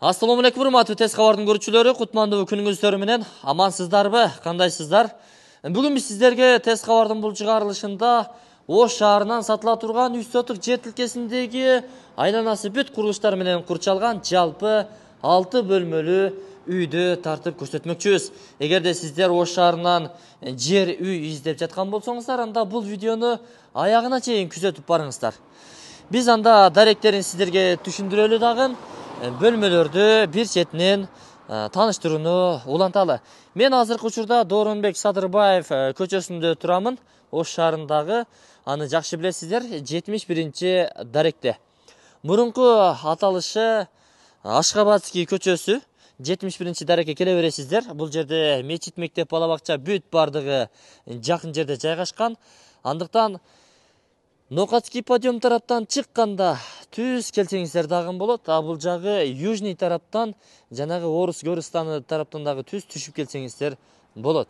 Ассаламу алейкум урматтуу тез кабардын көрүүчүлөрү, кутмандуу күнүңүздөр менен амансыздарбы? Кандайсыздар? бүгін біз сіздерге тез кабардын бұл чыгарылышында Ош шаарынан сатыла тұрған 100 жетілкесіндегі жер айланасы бүт курулуштар менен курчалган жалпы 6 бөлмөлүү үйді тартып көрсөтмөкчүбүз. де сіздер Ош шаарынан жер үй издеп жаткан болсоңуздар, анда бұл видеоны аяғына чейин күзөтүп барыңыздар. Биз анда даректерин сіздерге түшүндүрөлү дагы бөлмөлөрдү бир четинен э, тааныштырууну уланталы мен азыркы учурда дооронбек садырбаев э, көчөсүндө турамын ош шаарындагы аны жакшы билесиздер жетимиш биринчи даректе мурунку аталышы ашхабадский көчөсү жетимиш биринчи дарекке келе бересиздер бул жерде мечит мектеп бала бакча бүт баардыгы жакын жерде жайгашкан андыктан Нокатский подъем тараптан чыққанда түз келсеңиздер дағын болот. А бул южный тараптан, жанағы орыс горыстаны тараптан дагы түз түшіп келсеңиздер болот.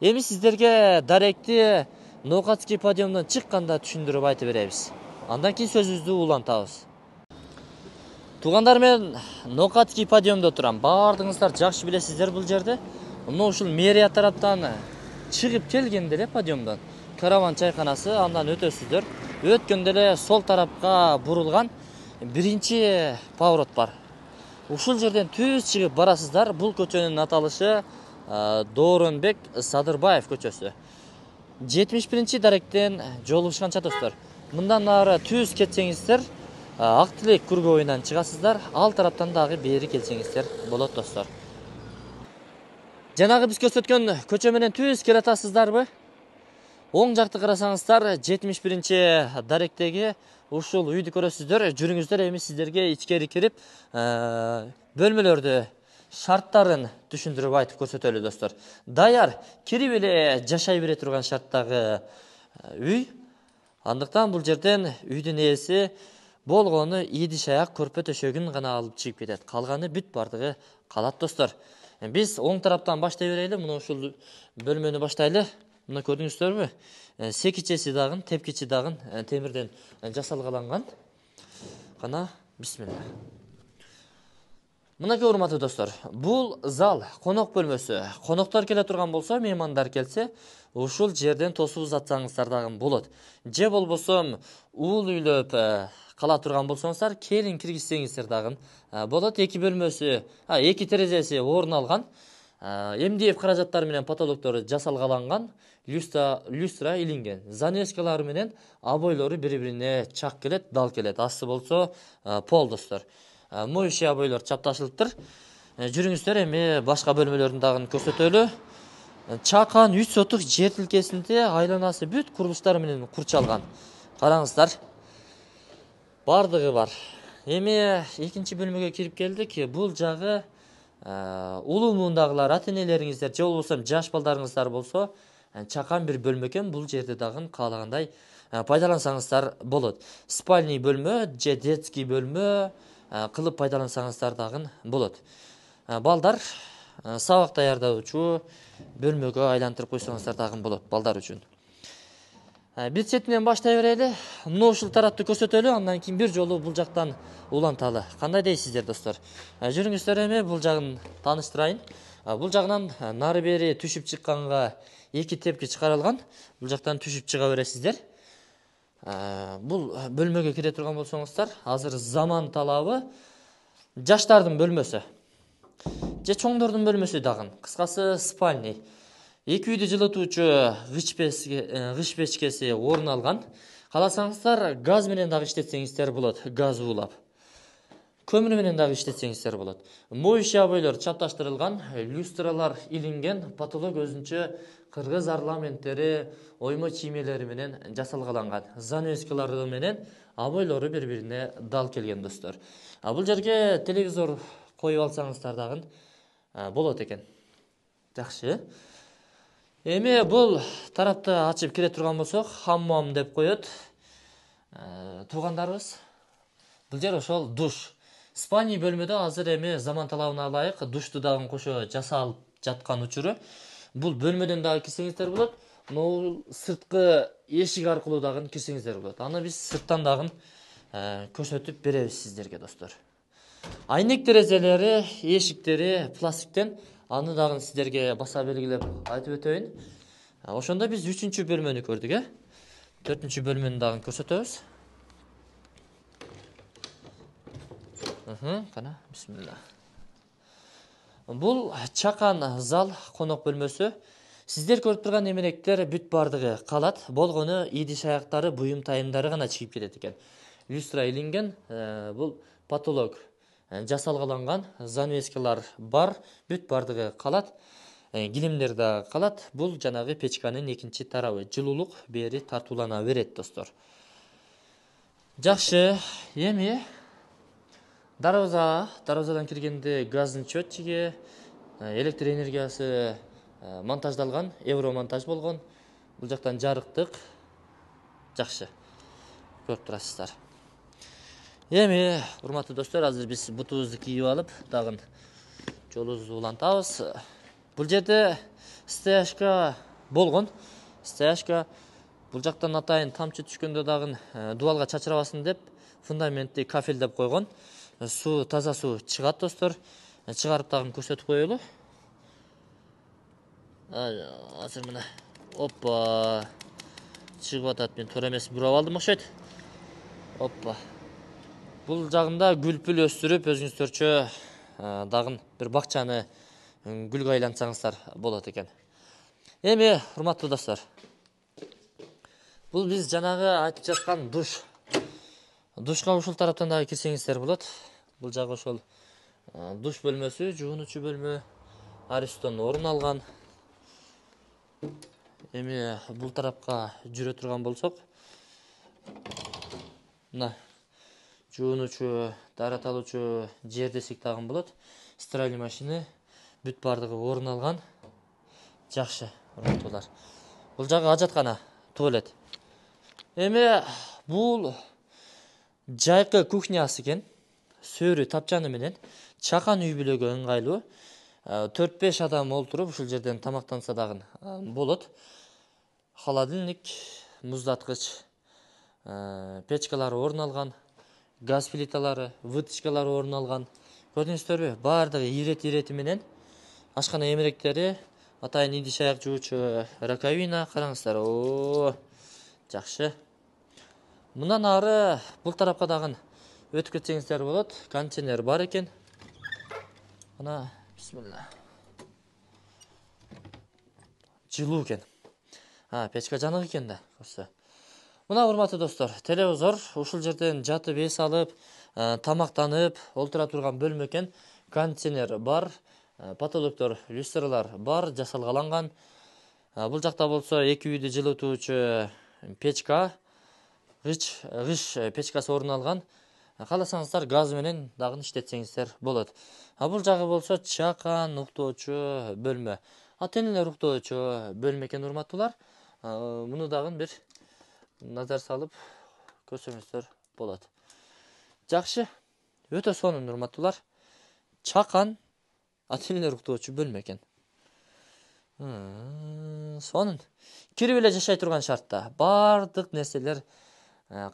Эми сіздерге даректі Нокатский подиумдан чыкканда түшүндүрүп айтып беребиз. Андан кийин сөзүбүздү улантабыз. Туғандар мен Нокатский подъемдо тұрам. Баардыгыңыздар жакшы билесиздер бұл жерде. Мына ушул мэрия тараптан чыгып келгенде эле караван чайханасы андан өтөсүздөр өткөндө эле сол тарапка бурулган биринчи поворот бар ушул жерден түз чыгып барасыздар бул көчөнүн аталышы дооронбек садырбаев көчөсү жетимиш биринчи даректен жолугушканча достор мындан ары түз кетсеңиздер ак тилек кургойунан чыгасыздар ал тараптан дагы бери келсеңиздер болот достор жанагы биз көрсөткөн көчө менен түз келатасыздарбы оң жақты қарасаңыздар 71 ші даректегі ушул үйді көрөсүздөр жүріңіздер эми сіздерге ичкери кирип э, бөлмөлөрдү шарттарын түшүндүрүп айтып көрсөтөлү достар. даяр кирип эле жашай бере турган шарттагы э, үй андықтан бұл жерден үйдің ээси болғаны идиш шаяқ көрпө төшөгүн ғана алып чыгып кетет қалғаны бүт бардығы қалат достар біз оң тараптан баштай берели мына ушул бөлмөнү баштайлы мына ме ә, секичеси дагы тепкичи дагы ә, темірден ә, жасалгаланган Қана, бисмилла мынакей урматтуу достор бул зал конок бөлмөсү коноктор келе турган болсо меймандар келсе ушул жерден тосуп узатсаңыздар дагы болот же болбосо уул үйлөп кала турган болсоңуздар келин киргизсеңиздер дагы болот эки бөлмөсү эки терезеси орун алган эмдиев каражаттары менен потолоктору жасалгаланган люстра люстра илинген занескалары менен обойлору бири бирине чак келет дал келет асты болсо пол достор моющий обойлор чапташылыптыр жүрүңүздөр эми башка бөлмөлөрүн дагы көрсөтөлү чакан үч сотук жер тилкесинде айланасы бүт курулуштар менен курчалган караңыздар бардыгы бар эми экинчи бөлмөгө кирип келдик бул жагы улуу муундагылар ата энелериңиздер же болбосо жаш балдарыңыздар болсо Э, чакан бир бөлмө экен бул жерде дагы каалагандай э, пайдалансаңыздар болот спальный бөлмө же детский бөлмө э, кылып пайдалансаңыздар дагы болот балдар сабак даярдоочу бөлмөгө айлантырып койсоңуздар дагы болот балдар үчүн Ә, бир шетінен баштай берели мына ушул тарапты көрсөтөлү андан кийин бир жолу бул жактан уланталы кандай дейсиздер достор ә, жүрүңүздөр эми бул жагын тааныштырайын ә, бул жагынан нары бери түшүп чыкканга эки тепки чыгарылган бул жактан түшүп чыга бересиздер бул бөлмөгө кире турган болсоңуздар азыр заман талабы жаштардын бөлмөсү же чоңдордун бөлмөсү дагы кыскасы спальный Екі үйді жылытуучу ғыш печкеси э, орын алған. Қаласаңыздар газ менен дагы иштетсеңиздер болот газ уулап көмүр менен дагы иштетсеңиздер болот моющий обойлор чапташтырылган люстралар илинген потолок өзүнчө кыргыз арламенттери оймо чиймелери менен жасалгаланган занавескалары менен обойлору бири бирине дал келген достор бул жерге телевизор коюп алсаңыздар дагы э, болот экен жакшы эми бул тарапты ачып келе турган болсок хаммам деп коет э, туугандарыбыз бул жер ошол душ спальный бөлмөдө азыр эми заман талабына ылайык душту дагы кошо жасалып жаткан учуру бул бөлмөдөн дагы кирсеңиздер болот но бул сырткы эшик аркылуу дагы кирсеңиздер болот аны биз сырттан дагы э, көрсөтүп беребиз сиздерге достор айнек терезелери эшиктери пластиктен аны дагы сиздерге баса белгилеп айтып өтөйүн ошондо биз үчүнчү бөлмөнү көрдүк э төртүнчү бөлмөнү дагы көрсөтөбүз кана бисмилла бул чакан зал конок бөлмөсү сиздер көрүп турган эмеректер бүт баардыгы калат болгону идиш аяктары буюм тайымдары гана чыгып кетет экен люстра илинген э, бул потолок Э, жасалгаланган занвескалар бар бүт бардығы қалат килемдер э, қалат бұл жанағы печканың екінші тарабы жылулық бери тартулана берет достор жакшы эми дароза дарозадан киргенде газдын счетчиги э, электр энергиясы монтаждалған, евро монтаж болгон бул жактан жарыктык жакшы көрүп эми урматтуу достор азыр биз бутубузду кийип алып дагы жолубузду улантабыз бул жерде стяжка болгон стяжка бул жактан атайын тамчы түшкөндө дагы дубалга чачырабасын деп фундаментти кафельдеп койгон суу таза суу чыгат достор чыгарып дагы көрсөтүп коелу азыр мына оппа чыгып атат мен туура эмес бурап алдым окшойт оппа Бұл жағында гүлпіл өстіріп, өзүңүздөрчө дағын бір бақчаны гүлге айлантсаңыздар болады екен. Эми, құрметті достар. Бұл біз жанағы айтып жатқан душ. Душқа ушул тараптан дагы кирсеңиздер болот. Бұл жагы ошол душ бөлмөсү, үші бөлмө Аристон орын алған. Эми бул тарапка жүрө турган болсок, мына жуынуучу талуучу жер десек дагы болот стиральный машина бүт баардыгы орун алган жакшы орнотуулар бул жагы ажаткана туалет эми бул жайкы кухнясы экен сөөрү тапчаны менен чакан үй бүлөгө ыңгайлуу э, төрт беш адам олтуруп ушул жерден тамактанса дагы э, болот холодильник муздаткыч э, печкалары орун алган газ плиталары выточкалары көрдіңіздер көрдүңүздөрбү баардыгы ирет ирети менен ашкана эмиректери атайын идиш аяк жуучу э, раковина караңыздар о жакшы мындан ары бұл тарапка дагы өтүп кетсеңиздер болот контейнер бар экен мына бисмилла жылуу экен печка жанык экен да көрсө мына урматтуу достор телевизор ушул жерден жатып эс алып э, тамактанып олтура турган бөлмө экен кондиционер бар э, потолоктор люстралар бар жасалгаланган э, бул жакта болсо эки үйдү жылытуучу печка гыч гыш печкасы орун алган кааласаңыздар газ менен дагы иштетсеңиздер болот а бул жагы болсо чакан уктоочу бөлмө ата энелер уктоочу бөлмө экен урматтуулар муну дагы бир назар салып көрсөңүздөр болот жакшы өтө сонун урматтуулар чакан ата энелер уктоочу бөлмө экен сонун кирип эле жашай турган шартта баардык нерселер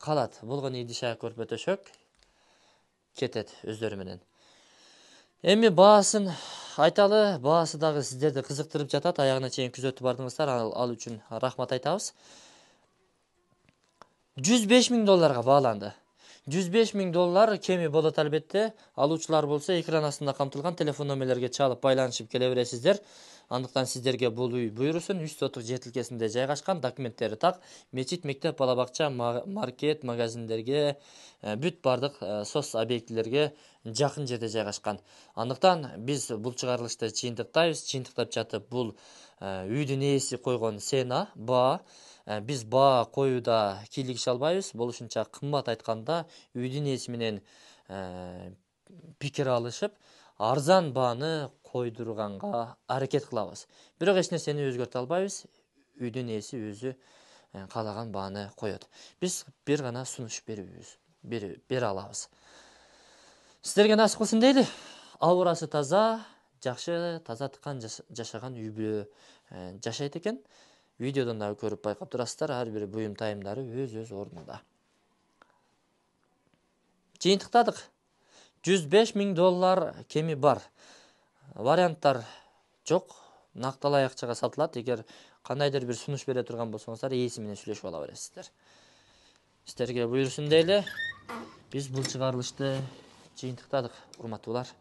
калат болгон идиш аяк көрпө төшөк кетет өздөрү менен эми баасын айталы баасы дагы сиздерди кызыктырып жатат аягына чейин күзөтүп бардыңыздар ал, ал үчүн рахмат айтабыз 105 мың долларға бағаланды 105 мың доллар кеме болады әлбетте алушылар болса экран астында қамтылған телефон нөмірлерге шалып байланышып келе бересіздер Анықтан сіздерге бұл үй буйрусун жүз сотық жетілкесінде жайғашқан документтері так мечит мектеп балабақша, маркет магазиндерге э, бүт бардық э, сос объектілерге жақын жерде жайғашқан. Анықтан біз бұл шығарылышты чыйынтыктайбыз чыйынтыктап жатып бұл э, үйдүн ээси койгон сена ба. Біз баа коюуда кийлигише албайбыз Бұл кымбат айтканда үйдүн ээси менен пикир алышып арзан бааны койдурганга аракет кылабыз бирок эч нерсени өзгөртө албайбыз үйдүн ээси өзі қалаған бааны коет биз бир гана сунуш берүүбүз бере алабыз сиздерге нәсіп кылсын дейли аурасы таза жақсы таза тыкан жашаган үй бүлө жашайт экен видеодон дагы көрүп байкап турасыздар ар бир буюм тайымдары өз өз орнында жыйынтыктадык жүз беш доллар кеме бар варианттар жоқ нақтылай ақшаға сатылады егер қандайдыр бір ұсыныс бере тұрған болсаңыздар менен сөйлесіп ала бересіздер сіздерге бұйырсын дейлі біз бұл шығарылышты жиынтықтадық урматтуулар